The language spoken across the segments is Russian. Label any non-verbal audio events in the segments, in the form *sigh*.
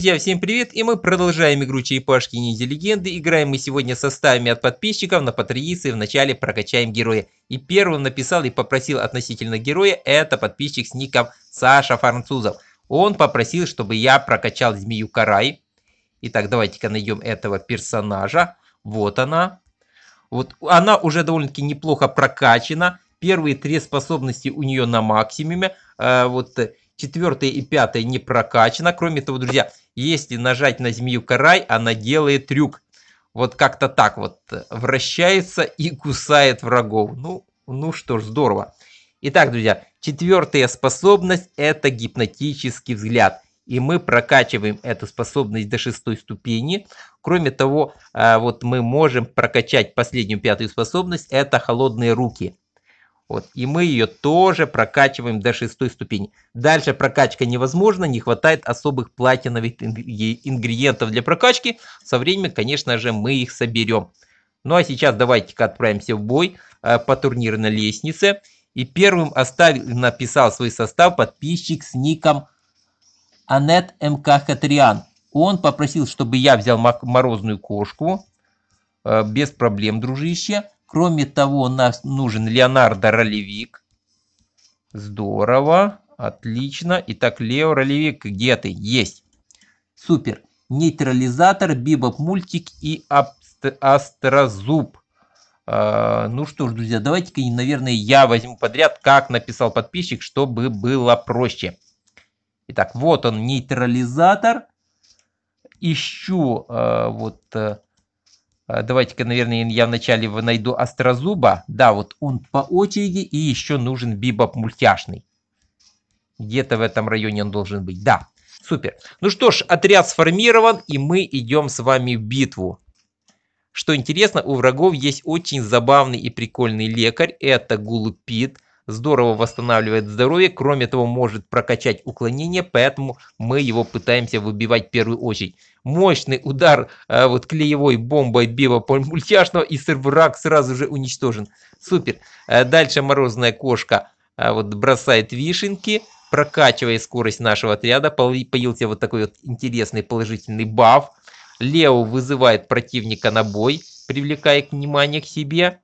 Друзья, всем привет, и мы продолжаем игру Черепашки Ниндзя Легенды. Играем мы сегодня составами от подписчиков, на патриции вначале прокачаем героя. И первым написал и попросил относительно героя, это подписчик с ником Саша Французов. Он попросил, чтобы я прокачал змею Карай. Итак, давайте-ка найдем этого персонажа. Вот она. Вот она уже довольно-таки неплохо прокачана. Первые три способности у нее на максимуме. А, вот э, четвертая и пятая не прокачана. Кроме того, друзья, если нажать на змею карай, она делает трюк. Вот как-то так вот э, вращается и кусает врагов. Ну, ну что ж, здорово. Итак, друзья, четвертая способность – это гипнотический взгляд. И мы прокачиваем эту способность до шестой ступени. Кроме того, э, вот мы можем прокачать последнюю пятую способность – это холодные руки. Вот. И мы ее тоже прокачиваем до шестой ступени. Дальше прокачка невозможна, не хватает особых платиновых ингредиентов для прокачки. Со временем, конечно же, мы их соберем. Ну а сейчас давайте-ка отправимся в бой э, по турнирной лестнице. И первым оставил, написал свой состав подписчик с ником Анет МК Хатриан. Он попросил, чтобы я взял морозную кошку. Э, без проблем, дружище. Кроме того, нас нужен Леонардо Ролевик. Здорово, отлично. Итак, Лео Ролевик, где ты? Есть. Супер. Нейтрализатор, Бибоп Мультик и Астрозуб. А, ну что ж, друзья, давайте-ка, наверное, я возьму подряд, как написал подписчик, чтобы было проще. Итак, вот он, нейтрализатор. Ищу а, вот э, а, давайте-ка, наверное, я вначале найду Острозуба. Да, вот он по очереди, и еще нужен бибоп мультяшный. Где-то в этом районе он должен быть. Да, супер. Ну что ж, отряд сформирован, и мы идем с вами в битву. Что интересно, у врагов есть очень забавный и прикольный лекарь. Это Гулупит. Здорово восстанавливает здоровье. Кроме того, может прокачать уклонение, поэтому мы его пытаемся выбивать в первую очередь мощный удар э, вот клеевой бомбой Бива мультяшного, и серврак сразу же уничтожен. Супер. Э, дальше морозная кошка э, вот бросает вишенки, прокачивая скорость нашего отряда. Появился вот такой вот интересный положительный баф. Лео вызывает противника на бой, привлекая внимание к себе.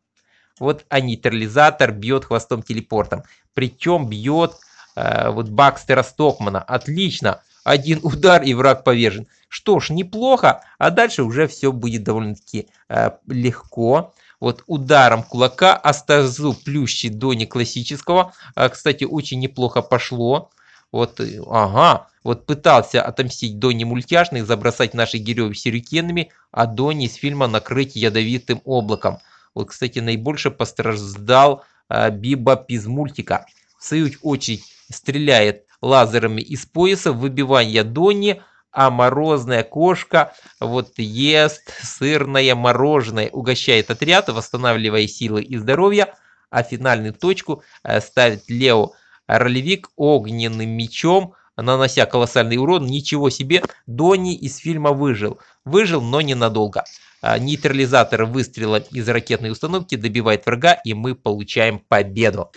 Вот, а нейтрализатор бьет хвостом телепортом. Причем бьет э, вот Бакстера Стокмана. Отлично один удар и враг повержен. Что ж, неплохо, а дальше уже все будет довольно-таки э, легко. Вот ударом кулака Астазу плющит до неклассического. А, кстати, очень неплохо пошло. Вот, э, ага, вот пытался отомстить Донни мультяшных, забросать наших героев сюрикенами, а Донни из фильма накрыть ядовитым облаком. Вот, кстати, наибольше пострадал э, Биба из мультика. В свою очередь стреляет лазерами из пояса, выбивание Донни, а морозная кошка вот ест сырное мороженое, угощает отряд, восстанавливая силы и здоровье, а финальную точку э, ставит Лео ролевик огненным мечом, нанося колоссальный урон. Ничего себе, Донни из фильма выжил. Выжил, но ненадолго. А, нейтрализатор выстрела из ракетной установки добивает врага, и мы получаем победу.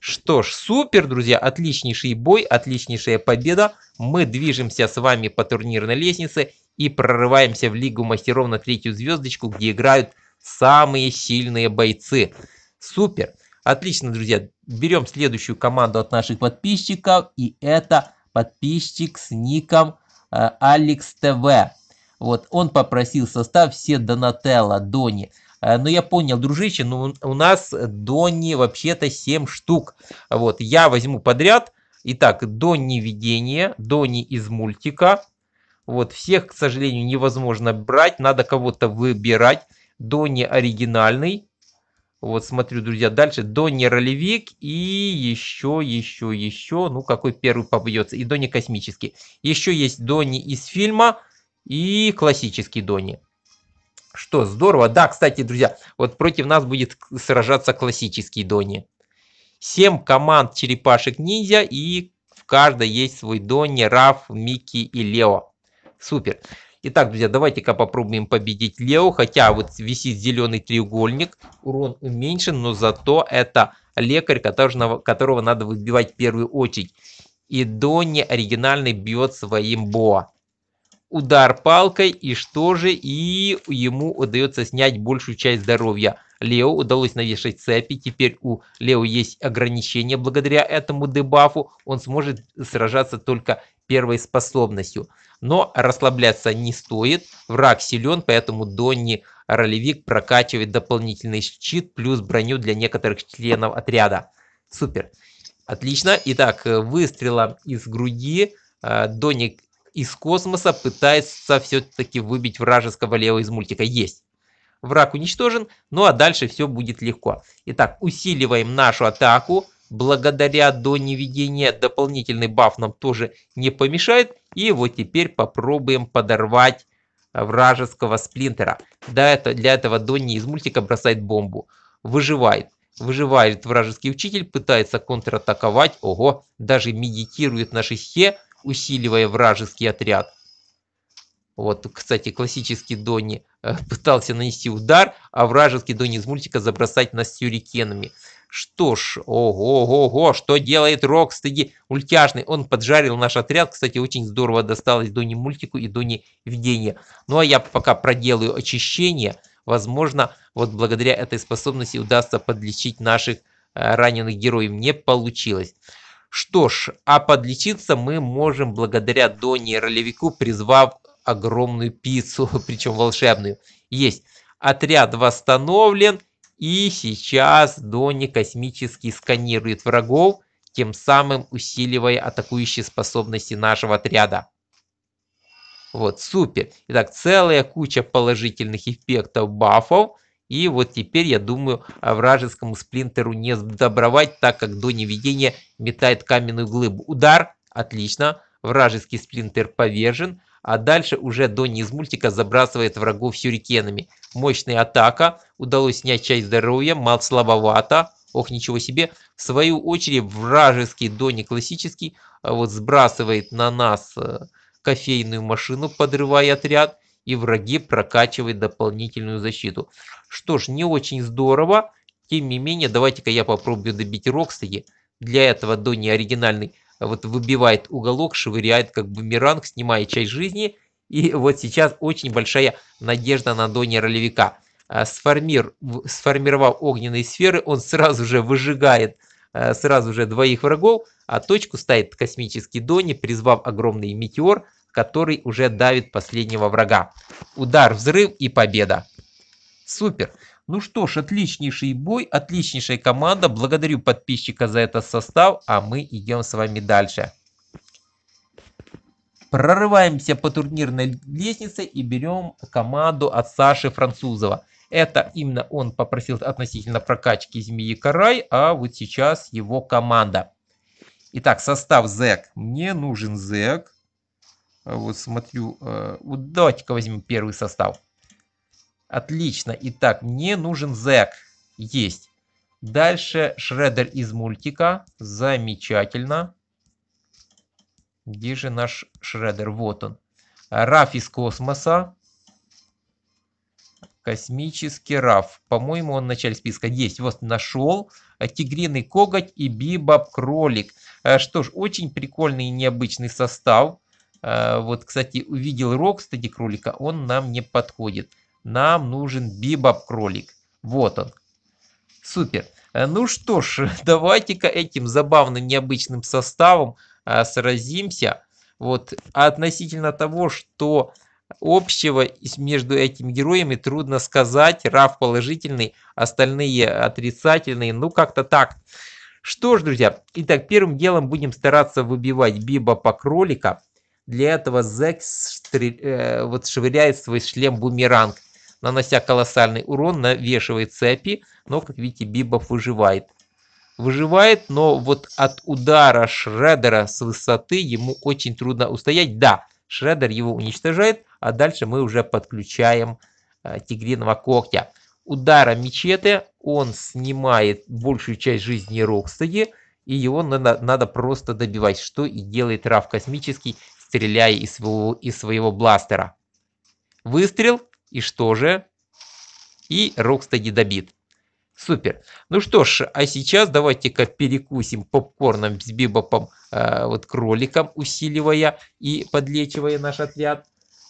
Что ж, супер, друзья, отличнейший бой, отличнейшая победа. Мы движемся с вами по турнирной лестнице и прорываемся в Лигу мастеров на третью звездочку, где играют самые сильные бойцы. Супер. Отлично, друзья. Берем следующую команду от наших подписчиков. И это подписчик с ником э, Алекс ТВ. Вот он попросил состав все Донателло, Дони. Э, ну я понял, дружище, но ну, у нас Донни вообще-то 7 штук. Вот, я возьму подряд. Итак, Донни видение, Донни из мультика. Вот, всех, к сожалению, невозможно брать, надо кого-то выбирать. Донни оригинальный. Вот смотрю, друзья, дальше Донни ролевик и еще, еще, еще, ну какой первый побьется? и Донни космический. Еще есть Донни из фильма и классический Донни. Что, здорово. Да, кстати, друзья, вот против нас будет сражаться классический Дони. 7 команд черепашек-ниндзя и в каждой есть свой Дони, Раф, Микки и Лео. Супер. Итак, друзья, давайте-ка попробуем победить Лео, хотя вот висит зеленый треугольник, урон уменьшен, но зато это лекарь, которого, которого надо выбивать в первую очередь. И Донни оригинальный бьет своим Боа удар палкой, и что же, и ему удается снять большую часть здоровья. Лео удалось навешать цепи, теперь у Лео есть ограничения благодаря этому дебафу, он сможет сражаться только первой способностью. Но расслабляться не стоит, враг силен, поэтому Донни ролевик прокачивает дополнительный щит плюс броню для некоторых членов отряда. Супер. Отлично. Итак, выстрела из груди. Э, Донни из космоса пытается все-таки выбить вражеского лева из мультика. Есть. Враг уничтожен, ну а дальше все будет легко. Итак, усиливаем нашу атаку. Благодаря до неведения дополнительный баф нам тоже не помешает. И вот теперь попробуем подорвать вражеского сплинтера. Да, для этого Донни из мультика бросает бомбу. Выживает. Выживает вражеский учитель, пытается контратаковать. Ого, даже медитирует на шесте усиливая вражеский отряд. Вот, кстати, классический Донни э, *laughs* пытался нанести удар, а вражеский Донни из мультика забросать нас сюрикенами. Что ж, ого-го-го, что делает Рокстеди ультяжный? Он поджарил наш отряд, кстати, очень здорово досталось Донни мультику и Донни видения. Ну а я пока проделаю очищение, возможно, вот благодаря этой способности удастся подлечить наших э, раненых героев. Не получилось. Что ж, а подлечиться мы можем благодаря Доне ролевику, призвав огромную пиццу, *laughs* причем волшебную. Есть. Отряд восстановлен. И сейчас Донни космически сканирует врагов, тем самым усиливая атакующие способности нашего отряда. Вот, супер. Итак, целая куча положительных эффектов бафов. И вот теперь, я думаю, вражескому сплинтеру не добровать, так как до неведения метает каменную глыбу. Удар, отлично, вражеский сплинтер повержен, а дальше уже Донни из мультика забрасывает врагов сюрикенами. Мощная атака, удалось снять часть здоровья, мал слабовато, ох, ничего себе. В свою очередь вражеский Донни классический а вот сбрасывает на нас э, кофейную машину, подрывая отряд и враги прокачивают дополнительную защиту. Что ж, не очень здорово. Тем не менее, давайте-ка я попробую добить Рокстеди. Для этого Донни оригинальный а, вот выбивает уголок, швыряет как бумеранг, снимая часть жизни. И вот сейчас очень большая надежда на Донни ролевика. А, сформир, сформировав огненные сферы, он сразу же выжигает а, сразу же двоих врагов, а точку ставит космический Донни, призвав огромный метеор – который уже давит последнего врага. Удар, взрыв и победа. Супер. Ну что ж, отличнейший бой, отличнейшая команда. Благодарю подписчика за этот состав, а мы идем с вами дальше. Прорываемся по турнирной лестнице и берем команду от Саши Французова. Это именно он попросил относительно прокачки Змеи Карай, а вот сейчас его команда. Итак, состав Зек. Мне нужен Зек. А вот смотрю, э, вот давайте-ка возьмем первый состав. Отлично. Итак, мне нужен Зэк. Есть. Дальше Шреддер из мультика. Замечательно. Где же наш Шреддер? Вот он. Раф из космоса. Космический Раф. По-моему, он в начале списка есть. Вот нашел. Тигриный коготь и бибаб кролик. Э, что ж, очень прикольный и необычный состав. Э, вот, кстати, увидел Рокстеди кролика, он нам не подходит. Нам нужен бибоп кролик. Вот он. Супер. Э, ну что ж, *laughs* давайте-ка этим забавным необычным составом э, сразимся. Вот а относительно того, что общего между этими героями трудно сказать. Раф положительный, остальные отрицательные. Ну как-то так. Что ж, друзья, итак, первым делом будем стараться выбивать Биба кролика. Для этого Зек штриль, э, вот швыряет свой шлем-бумеранг, нанося колоссальный урон, навешивает цепи, но, как видите, Бибов выживает. Выживает, но вот от удара Шредера с высоты ему очень трудно устоять. Да, Шредер его уничтожает, а дальше мы уже подключаем э, Тигриного когтя. Удара мечеты он снимает большую часть жизни Рокстеди, и его надо, надо просто добивать, что и делает Раф Космический, стреляя из своего, из своего бластера. Выстрел, и что же? И Рокстеди добит. Супер. Ну что ж, а сейчас давайте-ка перекусим попкорном с бибопом, э, вот кроликом, усиливая и подлечивая наш отряд.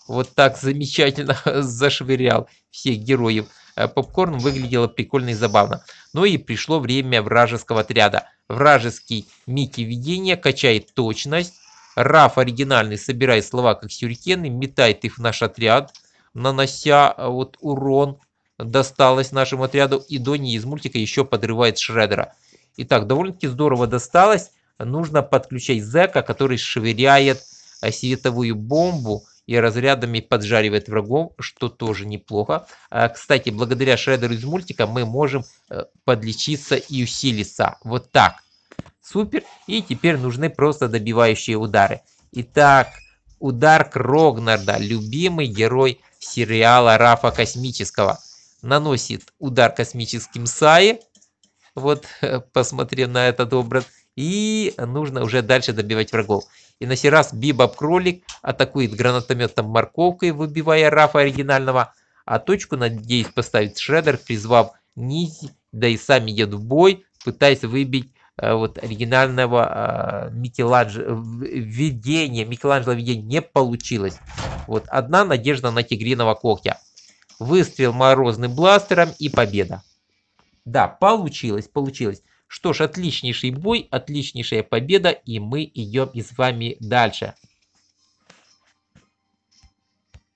Вот так замечательно *laughs* зашвырял всех героев э, попкорн выглядело прикольно и забавно. Ну и пришло время вражеского отряда. Вражеский Микки видение качает точность, Раф оригинальный собирает слова как сюрикены, метает их в наш отряд, нанося э, вот урон досталось нашему отряду. И Донни из мультика еще подрывает Шредера. Итак, довольно-таки здорово досталось. Нужно подключать Зека, который швыряет э, световую бомбу и разрядами поджаривает врагов, что тоже неплохо. Э, кстати, благодаря Шредеру из мультика мы можем подлечиться и усилиться. Вот так. Супер. И теперь нужны просто добивающие удары. Итак, удар Крогнарда, любимый герой сериала Рафа Космического. Наносит удар космическим Саи. Вот, э, посмотрев на этот образ. И нужно уже дальше добивать врагов. И на сей раз Бибоб Кролик атакует гранатометом морковкой, выбивая Рафа оригинального. А точку, надеюсь, поставит Шредер, призвав Низи, да и сами едут в бой, пытаясь выбить Э, вот оригинального а, Микеланджело, э, видения, Микеланджело видения не получилось. Вот одна надежда на тигриного когтя. Выстрел морозным бластером и победа. Да, получилось, получилось. Что ж, отличнейший бой, отличнейшая победа, и мы идем с вами дальше.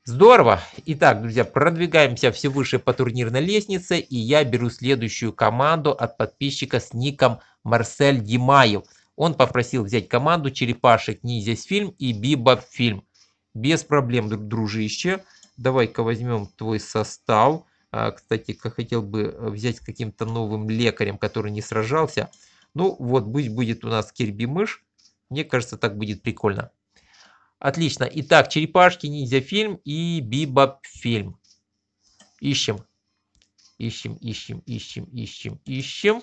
Здорово. Итак, друзья, продвигаемся все выше по турнирной лестнице, и я беру следующую команду от подписчика с ником Марсель Димаев. Он попросил взять команду Черепашек здесь фильм и Бибоп фильм. Без проблем, дружище. Давай-ка возьмем твой состав. А, кстати, хотел бы взять каким-то новым лекарем, который не сражался. Ну вот, пусть будет у нас Кирби Мышь. Мне кажется, так будет прикольно. Отлично. Итак, Черепашки, Ниндзя фильм и Бибоп фильм. Ищем. Ищем, ищем, ищем, ищем, ищем.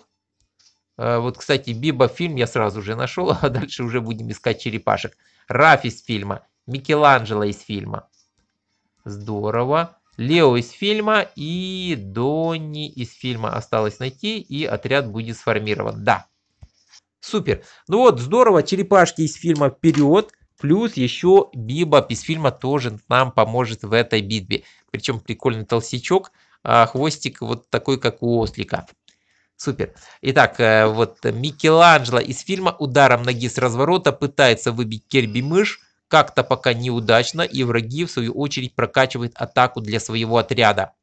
Э, вот, кстати, Биба фильм я сразу же нашел, *laughs* а дальше уже будем искать черепашек. Раф из фильма, Микеланджело из фильма. Здорово. Лео из фильма и Донни из фильма осталось найти, и отряд будет сформирован. Да. Супер. Ну вот, здорово, черепашки из фильма вперед. Плюс еще Биба из фильма тоже нам поможет в этой битве. Причем прикольный толстячок, а хвостик вот такой, как у ослика. Супер. Итак, э, вот Микеланджело из фильма «Ударом ноги с разворота» пытается выбить Керби мышь, как-то пока неудачно, и враги, в свою очередь, прокачивают атаку для своего отряда.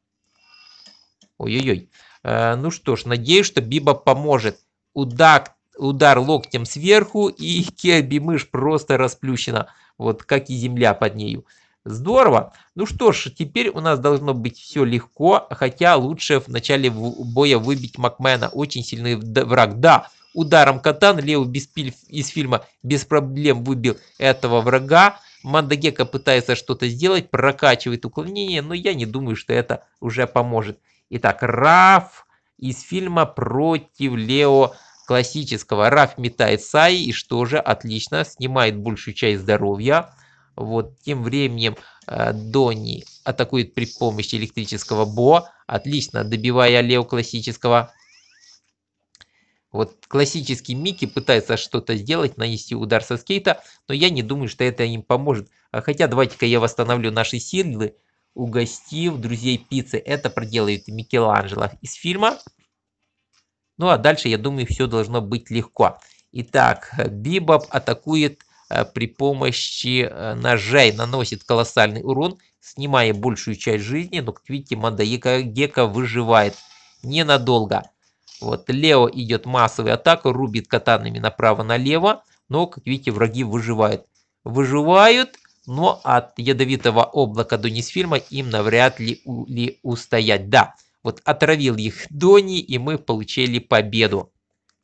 Ой-ой-ой. Э, ну что ж, надеюсь, что Биба поможет. Удак, удар локтем сверху, и *laughs* Керби мышь просто расплющена, вот как и земля под нею. Здорово. Ну что ж, теперь у нас должно быть все легко, хотя лучше в начале боя выбить Макмена. Очень сильный враг. Да, ударом катан Лео из фильма без проблем выбил этого врага. Мандагека пытается что-то сделать, прокачивает уклонение, но я не думаю, что это уже поможет. Итак, Раф из фильма против Лео классического. Раф метает Саи и что же, отлично, снимает большую часть здоровья. Вот тем временем э, Донни атакует при помощи электрического Бо. Отлично, добивая Лео классического. Вот классический Микки пытается что-то сделать, нанести удар со скейта, но я не думаю, что это им поможет. А хотя давайте-ка я восстановлю наши силы, угостив друзей пиццы. Это проделает Микеланджело из фильма. Ну а дальше, я думаю, все должно быть легко. Итак, Бибоп атакует Э, при помощи э, ножей наносит колоссальный урон, снимая большую часть жизни, но, как видите, Мандаика Гека выживает ненадолго. Вот, Лео идет массовая атака, рубит катанами направо-налево, но, как видите, враги выживают. Выживают, но от ядовитого облака Донисфильма им навряд ли, у, ли устоять. Да, вот отравил их Дони, и мы получили победу.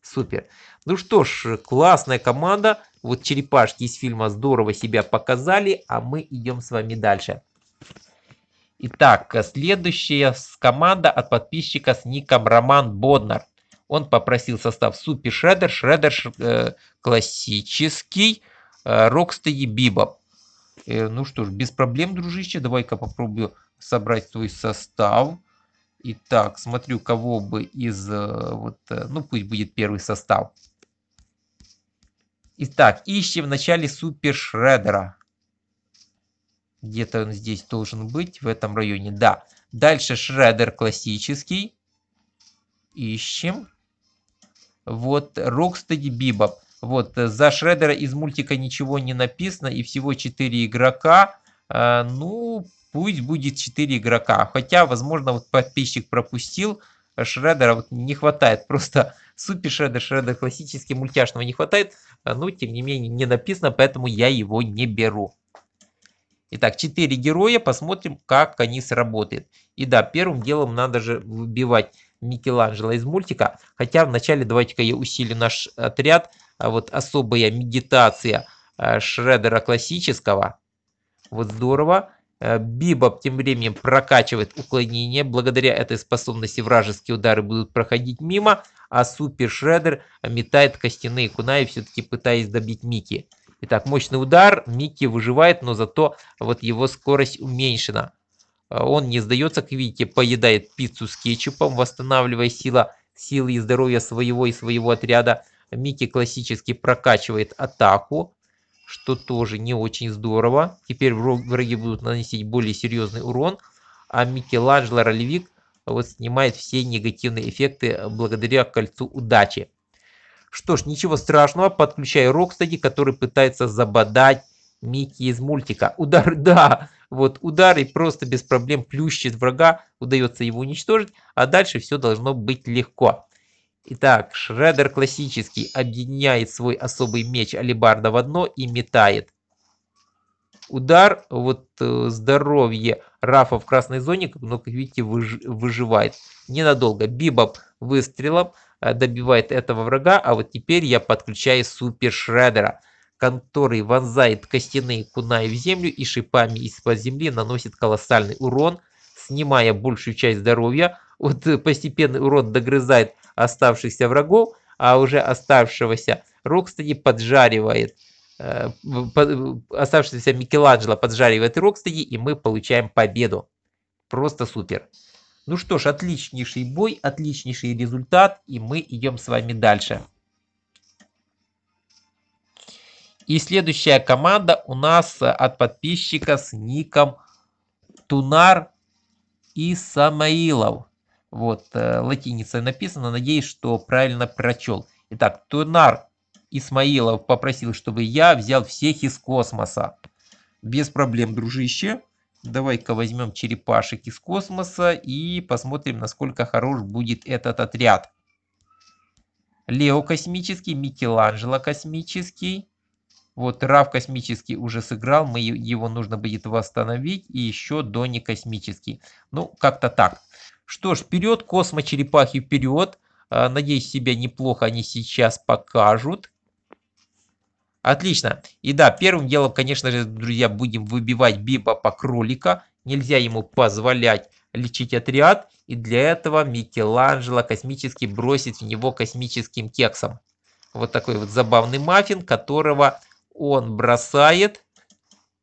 Супер. Ну что ж, классная команда. Вот черепашки из фильма здорово себя показали, а мы идем с вами дальше. Итак, следующая команда от подписчика с ником Роман Боднар. Он попросил состав Супер Шреддер, Шреддер э, классический, э, Рокстеди Бибоп. Э, ну что ж, без проблем, дружище, давай-ка попробую собрать твой состав. Итак, смотрю, кого бы из... Э, вот, э, ну, пусть будет первый состав. Итак, ищем в начале супер шредера. Где-то он здесь должен быть, в этом районе, да. Дальше шредер классический. Ищем. Вот Rocksteady Bebop. Вот, э, за шредера из мультика ничего не написано и всего 4 игрока. Э, ну, пусть будет 4 игрока. Хотя, возможно, вот подписчик пропустил. Э, шредера вот не хватает. Просто *laughs* супер шредер, шредер классический, мультяшного не хватает. Э, ну, тем не менее не написано, поэтому я его не беру. Итак, 4 героя, посмотрим, как они сработают. И да, первым делом надо же выбивать Микеланджело из мультика. Хотя вначале давайте-ка я усилю наш отряд. А вот особая медитация э, Шредера классического. Вот здорово. Э, Бибоп тем временем прокачивает уклонение. Благодаря этой способности вражеские удары будут проходить мимо, а Супер Шреддер метает костяные кунаи, все-таки пытаясь добить Микки. Итак, мощный удар, Микки выживает, но зато вот его скорость уменьшена. Э, он не сдается к Вите, поедает пиццу с кетчупом, восстанавливая сила, силы и здоровье своего и своего отряда. Микки классически прокачивает атаку, что тоже не очень здорово. Теперь враги будут наносить более серьезный урон, а Микеланджело Ролевик э, вот снимает все негативные эффекты благодаря кольцу удачи. Что ж, ничего страшного, подключай Рокстади, который пытается забодать Микки из мультика. Удар, *laughs* да, вот удар и просто без проблем плющит врага, удается его уничтожить, а дальше все должно быть легко. Итак, Шредер классический объединяет свой особый меч алибарда в одно и метает. Удар, вот э, здоровье Рафа в красной зоне, но, как видите, выж, выживает ненадолго. Бибоп выстрелом э, добивает этого врага, а вот теперь я подключаю супер Шредера, который вонзает костяные кунаи в землю и шипами из-под земли наносит колоссальный урон, снимая большую часть здоровья. Вот э, постепенный урон догрызает оставшихся врагов, а уже оставшегося Рокстеди поджаривает, э, оставшегося Микеланджело поджаривает Рокстеди, и мы получаем победу. Просто супер. Ну что ж, отличнейший бой, отличнейший результат, и мы идем с вами дальше. И следующая команда у нас э, от подписчика с ником Тунар и Самаилов. Вот, э, латиницей написано, надеюсь, что правильно прочел. Итак, Тунар Исмаилов попросил, чтобы я взял всех из космоса. Без проблем, дружище. Давай-ка возьмем черепашек из космоса и посмотрим, насколько хорош будет этот отряд. Лео космический, Микеланджело космический. Вот Рав космический уже сыграл, мы, его нужно будет восстановить. И еще Дони космический. Ну, как-то так. Что ж, вперед, космочерепахи вперед. А, надеюсь, себя неплохо они сейчас покажут. Отлично. И да, первым делом, конечно же, друзья, будем выбивать Биба по кролика. Нельзя ему позволять лечить отряд. И для этого Микеланджело космически бросит в него космическим кексом. Вот такой вот забавный маффин, которого он бросает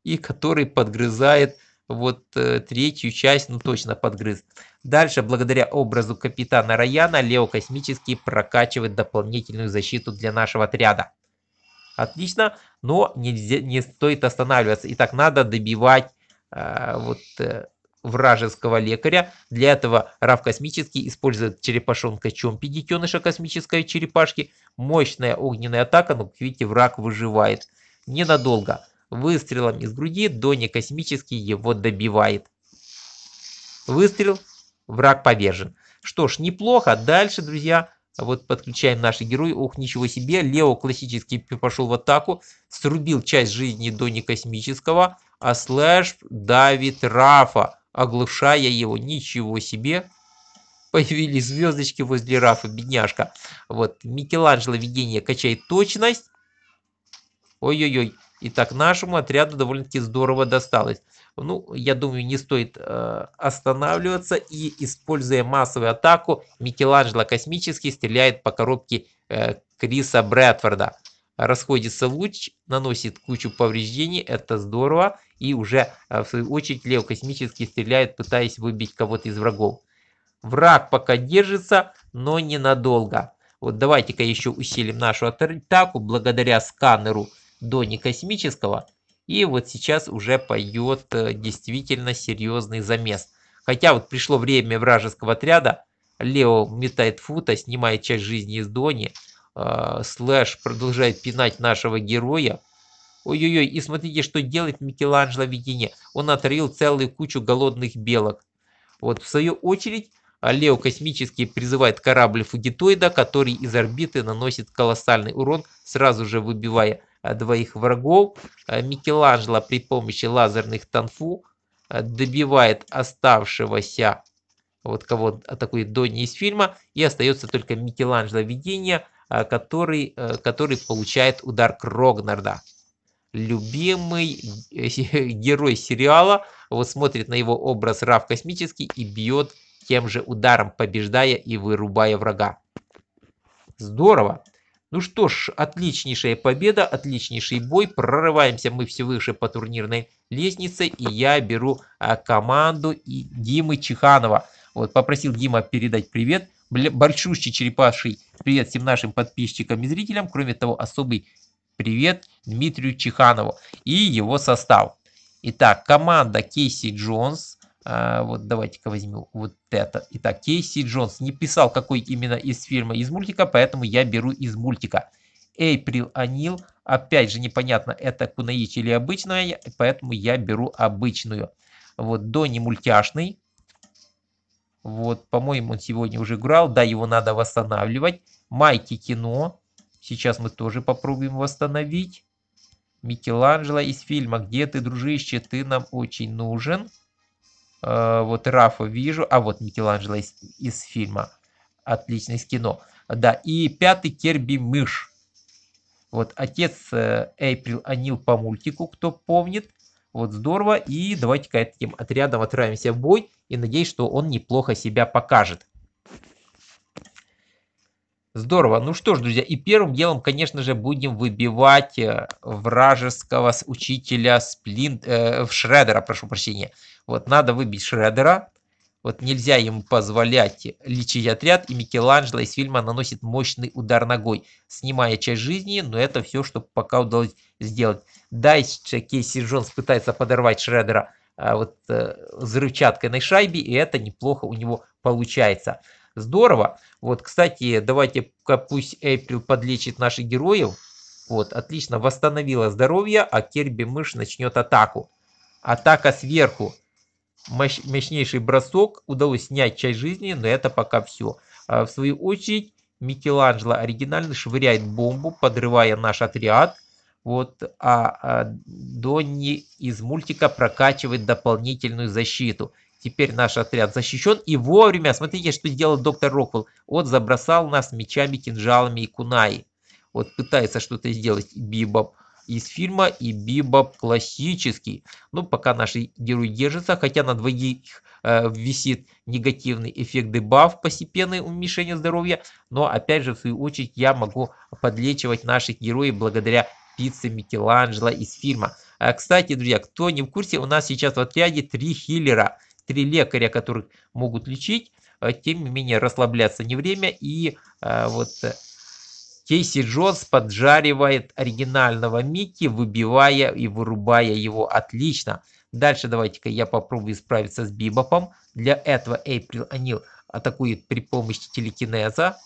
и который подгрызает вот э, третью часть, ну точно подгрыз. Дальше, благодаря образу капитана Раяна, Лео Космический прокачивает дополнительную защиту для нашего отряда. Отлично, но нельзя, не стоит останавливаться. Итак, надо добивать э, вот э, вражеского лекаря. Для этого Рав Космический использует черепашонка Чомпи, детеныша космической черепашки. Мощная огненная атака, но, ну, как видите, враг выживает ненадолго. Выстрелом из груди Донни Космический его добивает. Выстрел, враг повержен. Что ж, неплохо. Дальше, друзья, вот подключаем наши герои. Ух, ничего себе. Лео классический пошел в атаку. Срубил часть жизни Дони Космического. А Слэш давит Рафа, оглушая его. Ничего себе. Появились звездочки возле Рафа, бедняжка. Вот, Микеланджело видение качает точность. Ой-ой-ой. И так нашему отряду довольно-таки здорово досталось. Ну, я думаю, не стоит э, останавливаться. И, используя массовую атаку, Микеланджело Космический стреляет по коробке э, Криса Брэдфорда. Расходится луч, наносит кучу повреждений, это здорово. И уже, э, в свою очередь, Лео Космический стреляет, пытаясь выбить кого-то из врагов. Враг пока держится, но ненадолго. Вот давайте-ка еще усилим нашу атаку благодаря сканеру до некосмического. И вот сейчас уже поет э, действительно серьезный замес. Хотя вот пришло время вражеского отряда, Лео метает фута, снимает часть жизни из Дони, э, Слэш продолжает пинать нашего героя. Ой-ой-ой, и смотрите, что делает Микеланджело в видении. Он отравил целую кучу голодных белок. Вот в свою очередь Лео Космический призывает корабль фугитоида, который из орбиты наносит колоссальный урон, сразу же выбивая Э, двоих врагов. Э, Микеланджело при помощи лазерных танфу э, добивает оставшегося, вот кого атакует Донни из фильма, и остается только Микеланджело видение, который, который получает удар Крогнарда. Любимый *laughs* герой сериала вот смотрит на его образ Рав Космический и бьет тем же ударом, побеждая и вырубая врага. Здорово! Ну что ж, отличнейшая победа, отличнейший бой. Прорываемся мы все выше по турнирной лестнице. И я беру а, команду и Димы Чеханова. Вот, попросил Дима передать привет. Большущий черепаший привет всем нашим подписчикам и зрителям. Кроме того, особый привет Дмитрию Чеханову и его состав. Итак, команда Кейси Джонс, а, вот давайте-ка возьму вот это. Итак, Кейси Джонс не писал, какой именно из фильма, из мультика, поэтому я беру из мультика. Эйприл Анил. Опять же, непонятно, это Кунаичи или обычная, поэтому я беру обычную. Вот Донни мультяшный. Вот, по-моему, он сегодня уже играл. Да, его надо восстанавливать. Майки кино. Сейчас мы тоже попробуем восстановить. Микеланджело из фильма «Где ты, дружище? Ты нам очень нужен». Э, вот Рафа вижу, а вот Микеланджело из, из фильма. отличное кино. Да, и пятый Керби Мышь. Вот отец э, Эйприл Анил по мультику, кто помнит. Вот здорово. И давайте-ка этим отрядом отправимся в бой. И надеюсь, что он неплохо себя покажет. Здорово. Ну что ж, друзья, и первым делом, конечно же, будем выбивать э, вражеского учителя сплинт, э, Шредера, прошу прощения. Вот надо выбить Шредера. Вот нельзя ему позволять лечить отряд, и Микеланджело из фильма наносит мощный удар ногой, снимая часть жизни, но это все, что пока удалось сделать. Дальше Кейси Джонс пытается подорвать Шредера а вот э, взрывчаткой на шайбе, и это неплохо у него получается. Здорово. Вот, кстати, давайте пусть Эйприл подлечит наших героев. Вот, отлично, восстановила здоровье, а Керби мышь начнет атаку. Атака сверху. Мощ, мощнейший бросок. Удалось снять часть жизни, но это пока все. А в свою очередь, Микеланджело оригинально швыряет бомбу, подрывая наш отряд. Вот, а, а Донни из мультика прокачивает дополнительную защиту. Теперь наш отряд защищен и вовремя. Смотрите, что сделал доктор Роквелл. Вот забросал нас мечами, кинжалами и кунаи. Вот пытается что-то сделать Бибоп из фильма и Бибоп классический. Ну, пока наши герои держатся, хотя на двоих э, висит негативный эффект дебаф, постепенное уменьшение здоровья. Но, опять же, в свою очередь, я могу подлечивать наших героев благодаря пиццы Микеланджело из фильма. А, кстати, друзья, кто не в курсе, у нас сейчас в отряде три хиллера, три лекаря, которых могут лечить. А, тем не менее, расслабляться не время. И а, вот э, Кейси Джонс поджаривает оригинального Микки, выбивая и вырубая его отлично. Дальше давайте-ка я попробую справиться с Бибопом. Для этого Эйприл Анил атакует при помощи телекинеза.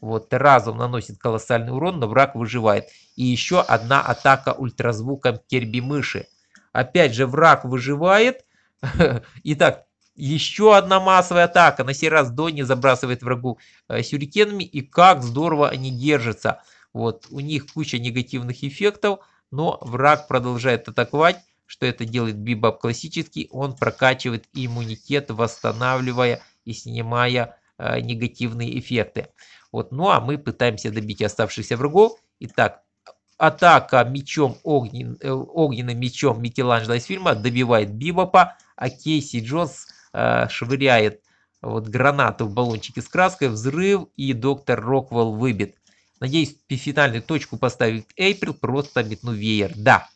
Вот, разом наносит колоссальный урон, но враг выживает. И еще одна атака ультразвуком Керби мыши. Опять же, враг выживает. *laughs* Итак, еще одна массовая атака. На сей раз Донни забрасывает врагу э, сюрикенами. И как здорово они держатся. Вот, у них куча негативных эффектов, но враг продолжает атаковать. Что это делает Бибаб классический? Он прокачивает иммунитет, восстанавливая и снимая а, негативные эффекты. Вот, ну а мы пытаемся добить оставшихся врагов. Итак, атака мечом огнен, э, огненным мечом Микеланджело из фильма добивает Бибопа, а Кейси Джонс э, швыряет вот гранату в баллончике с краской, взрыв и доктор Роквелл выбит. Надеюсь, финальную точку поставит Эйприл, просто метну веер. Да,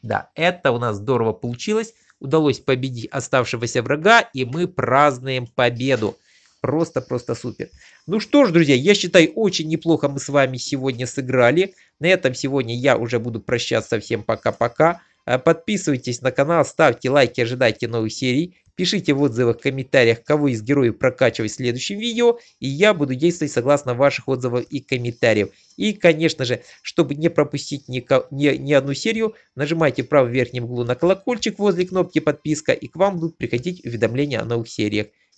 да, это у нас здорово получилось. Удалось победить оставшегося врага, и мы празднуем победу. Просто-просто супер. Ну что ж, друзья, я считаю, очень неплохо мы с вами сегодня сыграли. На этом сегодня я уже буду прощаться. Всем пока-пока. Э, подписывайтесь на канал, ставьте лайки, ожидайте новых серий. Пишите в отзывах, комментариях, кого из героев прокачивать в следующем видео. И я буду действовать согласно ваших отзывов и комментариев. И, конечно же, чтобы не пропустить ни, ни, ни одну серию, нажимайте в правом верхнем углу на колокольчик возле кнопки подписка. И к вам будут приходить уведомления о новых сериях